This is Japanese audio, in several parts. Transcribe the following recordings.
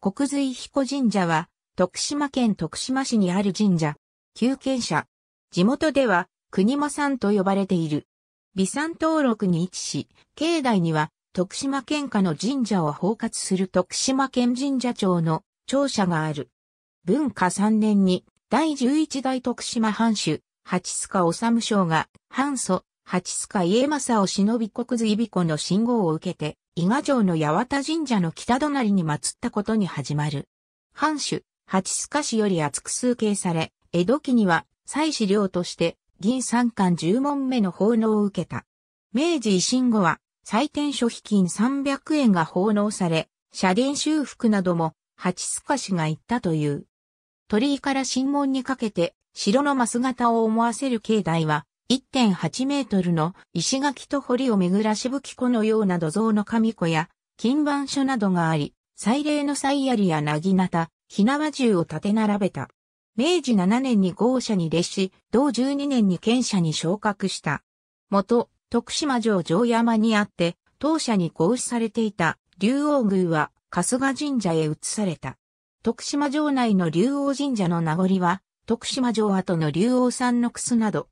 国随彦神社は、徳島県徳島市にある神社、旧権者。地元では、国間山と呼ばれている。美山登録に位置し、境内には、徳島県下の神社を包括する徳島県神社庁の庁舎がある。文化3年に、第11代徳島藩主、八須賀治将が、藩祖、八須賀家政を忍び国随彦の信号を受けて、伊賀城の八幡神社の北隣に祀ったことに始まる。藩主、八須賀氏より厚く崇敬され、江戸期には、祭祀領として、銀三冠十問目の奉納を受けた。明治維新後は、祭典所費金300円が奉納され、社殿修復なども、八須賀氏が行ったという。鳥居から神門にかけて、城の真姿を思わせる境内は、1.8メートルの石垣と堀を巡らしぶき湖のような土蔵の神子や金板書などがあり、祭礼の祭槍やなぎなた、ひなわ銃を立て並べた。明治7年に豪社に列し、同12年に県舎に昇格した。元、徳島城城山にあって、当社に合祀されていた竜王宮は春日神社へ移された。徳島城内の竜王神社の名残は、徳島城跡の竜王山の楠など、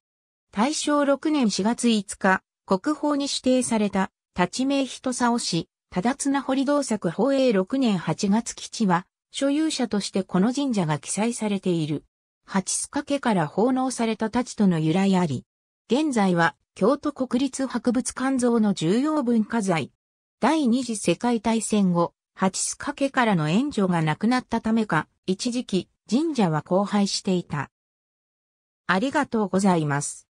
大正6年4月5日、国宝に指定された、立命人尾市、忠綱堀道作宝永6年8月基地は、所有者としてこの神社が記載されている。八須掛から奉納された太刀との由来あり、現在は京都国立博物館像の重要文化財。第二次世界大戦後、八須掛からの援助がなくなったためか、一時期神社は荒廃していた。ありがとうございます。